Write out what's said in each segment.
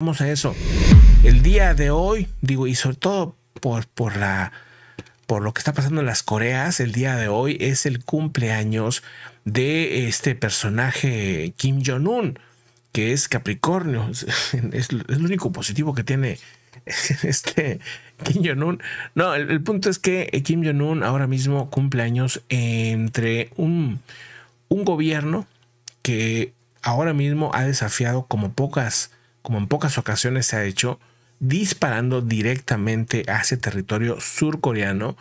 Vamos a eso. El día de hoy, digo, y sobre todo por, por, la, por lo que está pasando en las Coreas, el día de hoy es el cumpleaños de este personaje Kim Jong-un, que es Capricornio. Es, el único positivo que tiene este Kim Jong-un. No, el, el, punto es que eh, Kim Jong-un ahora mismo cumpleaños entre un, un gobierno que ahora mismo ha desafiado como pocas como en pocas ocasiones se ha hecho, disparando directamente hacia territorio surcoreano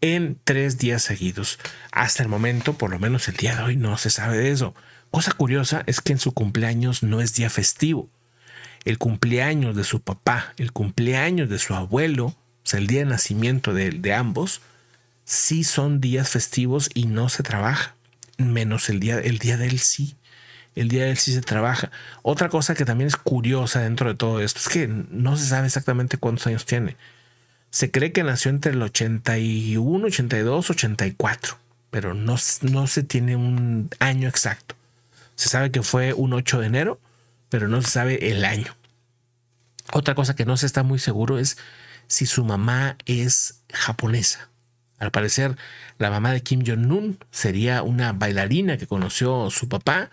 en tres días seguidos. Hasta el momento, por lo menos el día de hoy, no se sabe de eso. Cosa curiosa es que en su cumpleaños no es día festivo. El cumpleaños de su papá, el cumpleaños de su abuelo, o sea, el día de nacimiento de, ambos, sí son días festivos y no se trabaja, menos el día, el día de sí el día de él sí se trabaja. Otra cosa que también es curiosa dentro de todo esto es que no se sabe exactamente cuántos años tiene. Se cree que nació entre el 81, 82, 84, pero no, no se tiene un año exacto. Se sabe que fue un 8 de enero, pero no se sabe el año. Otra cosa que no se está muy seguro es si su mamá es japonesa. Al parecer, la mamá de Kim Jong-un sería una bailarina que conoció su papá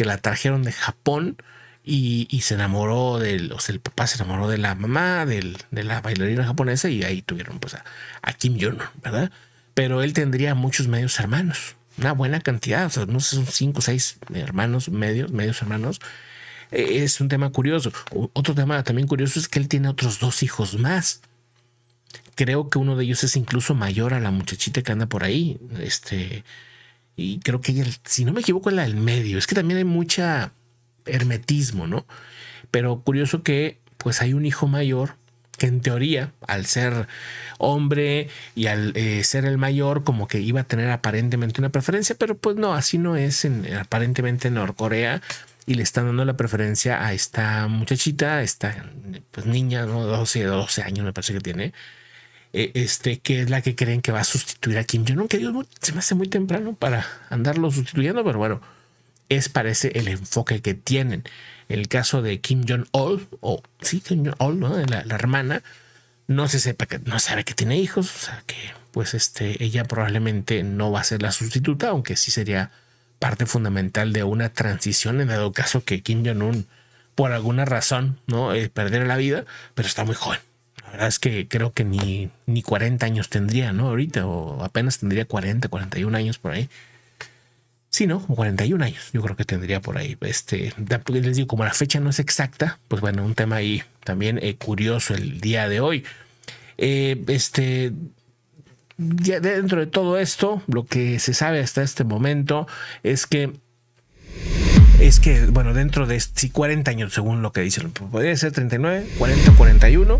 que la trajeron de Japón y, se enamoró del, o sea, el papá se enamoró de la mamá, del, de la bailarina japonesa y ahí tuvieron pues a, Kim jong ¿verdad? Pero él tendría muchos medios hermanos, una buena cantidad, o sea, no sé, son cinco o seis hermanos, medios, medios hermanos. E, es un tema curioso. Otro tema también curioso es que él tiene otros dos hijos más creo que uno de ellos es incluso mayor a la muchachita que anda por ahí. Este, y creo que si no me equivoco, es la del medio. Es que también hay mucha hermetismo, ¿no? Pero curioso que pues hay un hijo mayor que en teoría, al ser hombre y al eh, ser el mayor, como que iba a tener aparentemente una preferencia, pero pues no, así no es en, aparentemente en Norcorea y le están dando la preferencia a esta muchachita, a esta pues niña, ¿no? 12, 12 años me parece que tiene, eh, este, que es la que creen que va a sustituir a Kim Jong-un, que Dios, se me hace muy temprano para andarlo sustituyendo, pero bueno, es parece el enfoque que tienen. el caso de Kim Jong-un, o sí, Kim Jong-un, la, hermana, no se sepa que no sabe que tiene hijos, o sea que pues este, ella probablemente no va a ser la sustituta, aunque sí sería parte fundamental de una transición en dado caso que Kim Jong-un por alguna razón, ¿no? Eh, perder la vida, pero está muy joven. La verdad es que creo que ni, ni 40 años tendría, ¿no? Ahorita, o apenas tendría 40, 41 años por ahí. Sí, ¿no? 41 años, yo creo que tendría por ahí. Este, les digo, como la fecha no es exacta, pues bueno, un tema ahí también eh, curioso el día de hoy. Eh, este, ya dentro de todo esto, lo que se sabe hasta este momento es que es que, bueno, dentro de 40 años, según lo que dicen, podría ser 39, 40, 41,